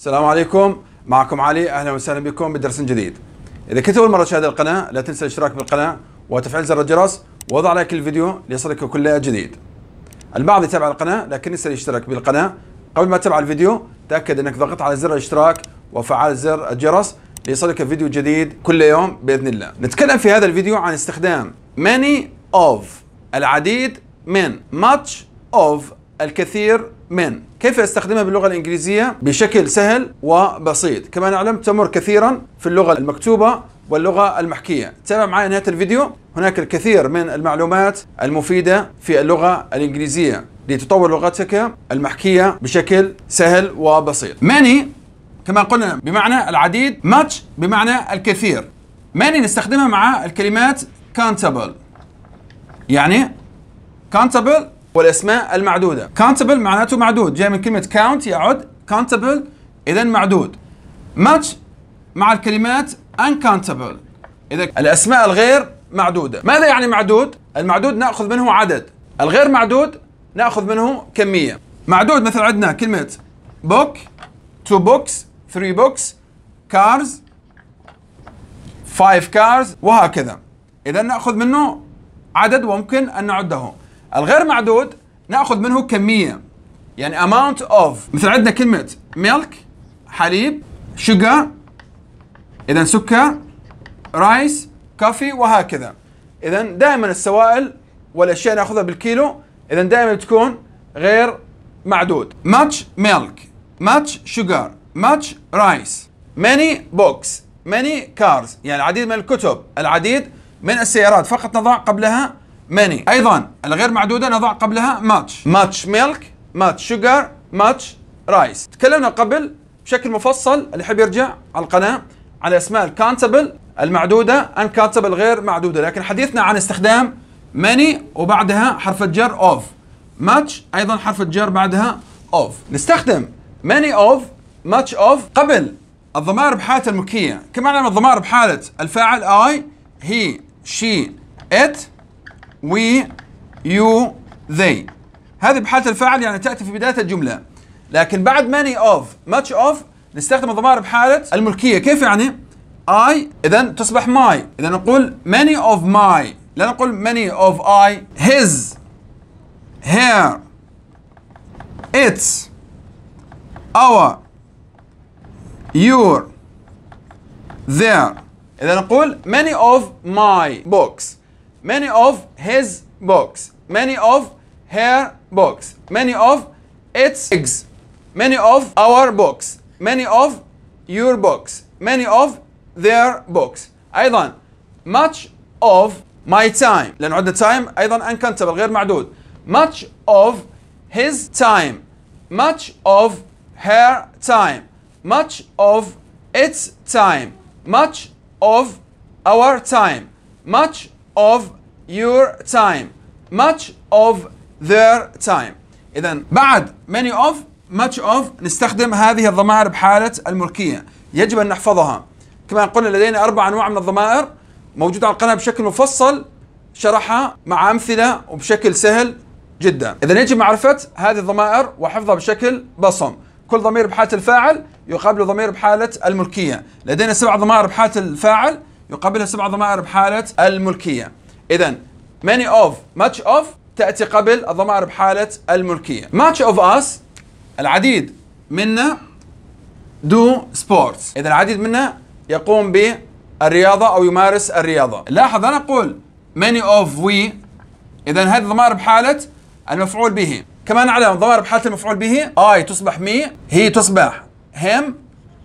السلام عليكم معكم علي اهلا وسهلا بكم بدرس جديد اذا كنت اول مره تشاهد القناه لا تنسى الاشتراك بالقناه وتفعيل زر الجرس ووضع لايك للفيديو ليصلك كل جديد البعض يتابع القناه لكن ينسى الاشتراك بالقناه قبل ما تتابع الفيديو تاكد انك ضغطت على زر الاشتراك وفعل زر الجرس ليصلك فيديو جديد كل يوم باذن الله نتكلم في هذا الفيديو عن استخدام many of العديد من much of الكثير من كيف استخدمها باللغة الإنجليزية بشكل سهل وبسيط كما نعلم تمر كثيرا في اللغة المكتوبة واللغة المحكية تابع معي نهاية الفيديو هناك الكثير من المعلومات المفيدة في اللغة الإنجليزية لتطور لغتك المحكية بشكل سهل وبسيط many كما قلنا بمعنى العديد much بمعنى الكثير many نستخدمها مع الكلمات countable يعني countable والاسماء المعدوده countable معناته معدود جاي من كلمه count يعد countable اذا معدود match مع الكلمات uncountable اذا الاسماء الغير معدوده ماذا يعني معدود المعدود ناخذ منه عدد الغير معدود ناخذ منه كميه معدود مثلا عندنا كلمه book two books three books cars five cars وهكذا إذا نأخذ منه عدد وممكن أن نعده الغير معدود ناخذ منه كميه يعني amount of مثل عندنا كلمه milk حليب sugar اذا سكر رايس كافي وهكذا اذا دائما السوائل والاشياء ناخذها بالكيلو اذا دائما تكون غير معدود much milk much sugar much rice many books many cars يعني العديد من الكتب العديد من السيارات فقط نضع قبلها ماني ايضا الغير معدوده نضع قبلها ماتش ماتش ميلك ماتش شوجر ماتش رايس تكلمنا قبل بشكل مفصل اللي يحب يرجع على القناه على اسماء الكانتبل المعدوده ان انكانتبل غير معدوده لكن حديثنا عن استخدام ماني وبعدها حرف الجر اوف ماتش ايضا حرف الجر بعدها اوف نستخدم ماني اوف ماتش اوف قبل الضمائر بحالة الملكية كما نعلم الضمائر بحالة الفاعل I هي شي ات we you they هذه بحالة الفعل يعني تأتي في بداية الجملة لكن بعد many of much of نستخدم الضمائر بحالة الملكية كيف يعني I إذا تصبح my إذا نقول many of my لا نقول many of I his her its our your their إذا نقول many of my books many of his books, many of her books, many of its eggs, many of our books, many of your books, many of their books. أيضا much of my time لأن عدة time أيضا uncountable غير معدود much of his time much of her time much of its time much of our time much of your time much of their time إذا بعد many of much of نستخدم هذه الضمائر بحالة الملكية يجب أن نحفظها كما قلنا لدينا أربع أنواع من الضمائر موجودة على القناة بشكل مفصل شرحها مع أمثلة وبشكل سهل جدا إذا يجب معرفة هذه الضمائر وحفظها بشكل بصم كل ضمير بحالة الفاعل يقابله ضمير بحالة الملكية لدينا سبع ضمائر بحالة الفاعل يقابلها سبع ضمائر بحالة الملكية إذا many of much of تأتي قبل الضمائر بحالة الملكية much of us العديد منا do sports إذا العديد منا يقوم بالرياضة أو يمارس الرياضة لاحظ أنا أقول many of we إذا هذه ضمائر بحالة المفعول به كما نعلم ضمائر بحالة المفعول به I تصبح me هي تصبح him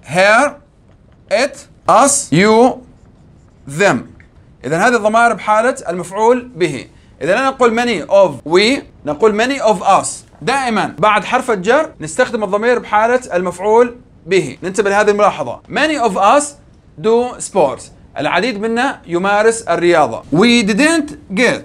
her it us you them إذا هذه الضمائر بحالة المفعول به إذا لا نقول many of we نقول many of us دائما بعد حرف الجر نستخدم الضمير بحالة المفعول به ننتبه لهذه الملاحظة many of us do sports العديد منا يمارس الرياضة we didn't get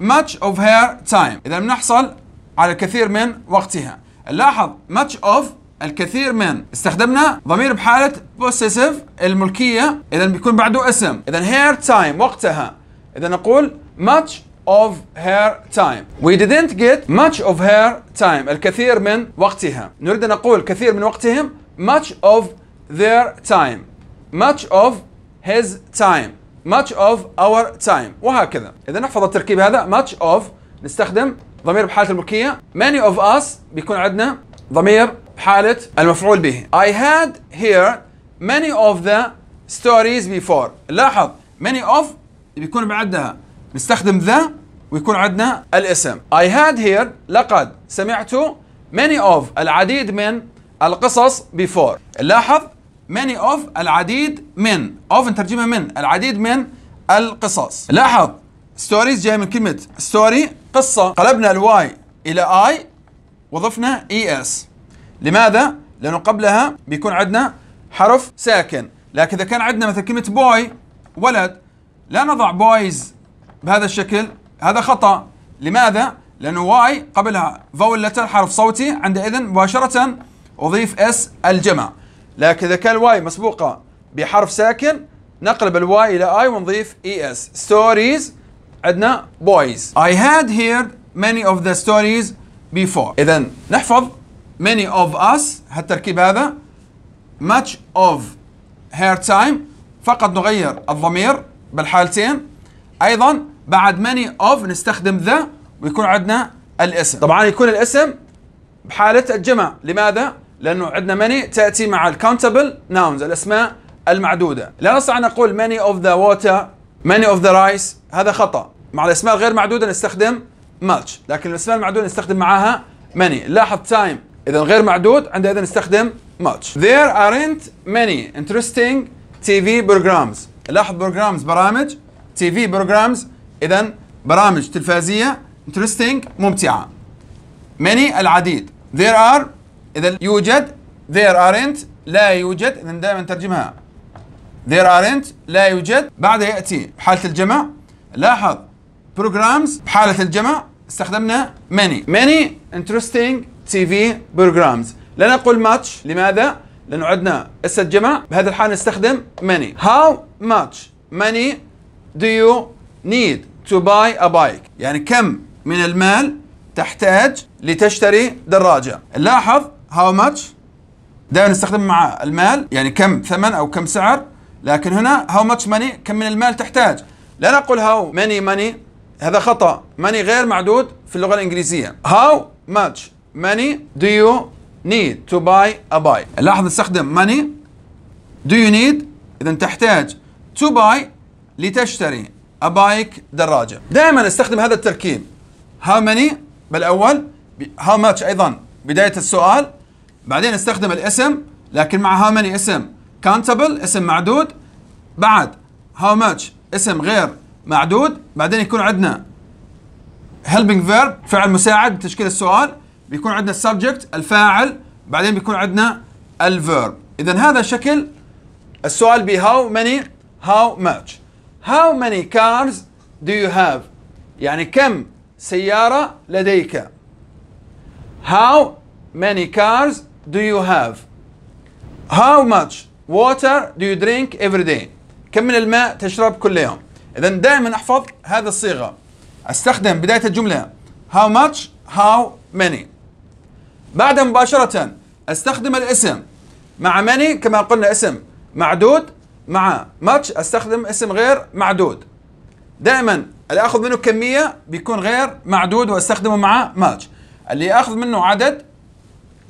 much of her time إذا بنحصل على الكثير من وقتها نلاحظ much of الكثير من استخدمنا ضمير بحالة بوسيسيف الملكية إذا بيكون بعده اسم إذا هير تايم وقتها إذا نقول much of her time we didn't get much of her time الكثير من وقتها نريد أن نقول كثير من وقتهم much of their time much of his time much of our time وهكذا إذا نحفظ التركيب هذا much of نستخدم ضمير بحالة الملكية many of us بيكون عندنا ضمير حالة المفعول به I had here many of the stories before لاحظ many of بيكون بعدها نستخدم the ويكون عندنا الاسم I had here لقد سمعت many of العديد من القصص before لاحظ many of العديد من of نترجمها من العديد من القصص لاحظ stories جاي من كلمة story قصة قلبنا الواي إلى I وضفنا ES لماذا؟ لأنه قبلها بيكون عندنا حرف ساكن لكن إذا كان عندنا مثلا كلمة بوي ولد لا نضع بويز بهذا الشكل هذا خطأ لماذا؟ لأنه واي قبلها فاول لتر حرف صوتي عندئذ مباشرة أضيف اس الجمع لكن إذا كان الواي مسبوقة بحرف ساكن نقلب الواي إلى اي ونضيف اي اس ستوريز عندنا بويز I had heard many of the stories before إذا نحفظ many of us هالتركيب هذا much of her time فقط نغير الضمير بالحالتين ايضا بعد many of نستخدم the ويكون عندنا الاسم طبعا يكون الاسم بحالة الجمع لماذا؟ لأنه عندنا many تأتي مع الكاونتبل nouns الأسماء المعدودة لا نستطيع أن نقول many of the water many of the rice هذا خطأ مع الأسماء الغير معدودة نستخدم much لكن الأسماء المعدودة نستخدم معها many لاحظ time اذا غير معدود عندئذ نستخدم ماتش. there aren't many interesting TV programs لاحظ programs برامج TV programs اذا برامج تلفازيه interesting ممتعه many العديد there are اذا يوجد there aren't لا يوجد اذا دائما ترجمها there aren't لا يوجد بعدها ياتي بحالة الجمع لاحظ programs بحاله الجمع استخدمنا many many interesting سي في بروجرامز لا نقول ماتش لماذا؟ لأنه عندنا اسم جمع بهذا الحال نستخدم ماني how much money do you need to buy a bike يعني كم من المال تحتاج لتشتري دراجة نلاحظ how much دائما نستخدم مع المال يعني كم ثمن أو كم سعر لكن هنا how much money كم من المال تحتاج لا نقول how many money هذا خطأ money غير معدود في اللغة الإنجليزية how much money do you need to buy a bike لاحظ استخدم money do you need إذا تحتاج to buy لتشتري a bike دراجة دائما استخدم هذا التركيب how many بالأول how much أيضا بداية السؤال بعدين استخدم الاسم لكن مع how many اسم countable اسم معدود بعد how much اسم غير معدود بعدين يكون عندنا helping verb فعل مساعد تشكيل السؤال بيكون عندنا السبجكت الفاعل بعدين بيكون عندنا الفيرب اذا هذا شكل السؤال بي هاو ماني هاو ماتش هاو ماني كارز دو يو هاف يعني كم سيارة لديك How many cars do you have How much water do you drink every day كم من الماء تشرب كل يوم إذا دائما أحفظ هذه الصيغة أستخدم بداية الجملة How much How many بعد مباشرة استخدم الاسم مع ماني كما قلنا اسم معدود مع ماتش استخدم اسم غير معدود دائما اللي اخذ منه كمية بيكون غير معدود واستخدمه مع ماتش اللي اخذ منه عدد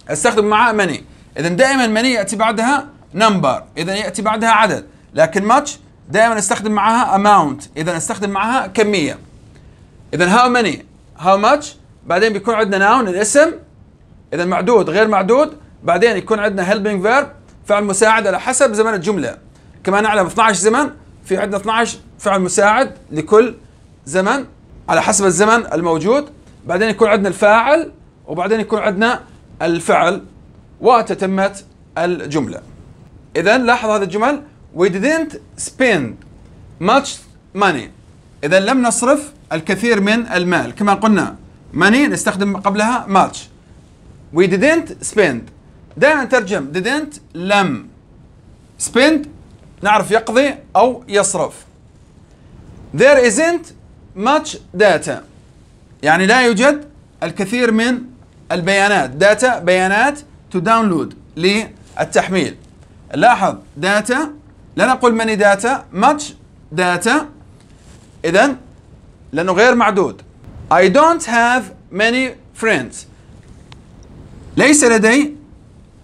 استخدم مع ماني اذا دائما ماني ياتي بعدها نمبر اذا ياتي بعدها عدد لكن ماتش دائما استخدم معها اماونت اذا استخدم معها كميه اذا هاو ماني هاو ماتش بعدين بيكون عندنا ناون الاسم اذا معدود غير معدود بعدين يكون عندنا هيلبينج فيرب فعل مساعد على حسب زمن الجمله كما نعلم 12 زمن في عندنا 12 فعل مساعد لكل زمن على حسب الزمن الموجود بعدين يكون عندنا الفاعل وبعدين يكون عندنا الفعل وتتمت الجملة إذا لاحظ هذه الجمل We didn't spend much money إذا لم نصرف الكثير من المال كما قلنا money نستخدم قبلها much We didn't spend دائما نترجم didn't لم spend نعرف يقضي أو يصرف There isn't much data يعني لا يوجد الكثير من البيانات data بيانات to download للتحميل لاحظ data لا نقول many data much data اذا لانه غير معدود I don't have many friends ليس لدي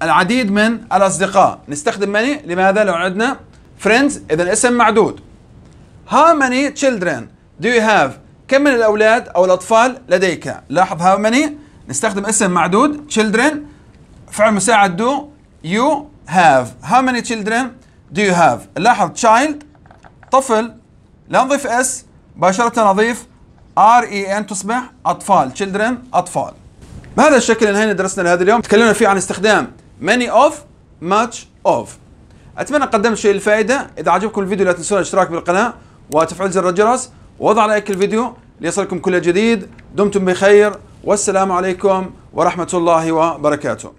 العديد من الأصدقاء نستخدم many لماذا لو عندنا friends إذا اسم معدود How many children do you have كم من الأولاد أو الأطفال لديك لاحظ how many نستخدم اسم معدود children فعل مساعد do you have how many children do you have لاحظ child طفل لا نضيف اس مباشرة نضيف ار اي ان تصبح أطفال children أطفال بهذا الشكل انهينا درسنا لهذا اليوم تكلمنا فيه عن استخدام many of much of اتمنى قدمت شيء الفائده اذا عجبكم الفيديو لا تنسون الاشتراك بالقناه وتفعيل زر الجرس ووضع لايك الفيديو ليصلكم كل جديد دمتم بخير والسلام عليكم ورحمه الله وبركاته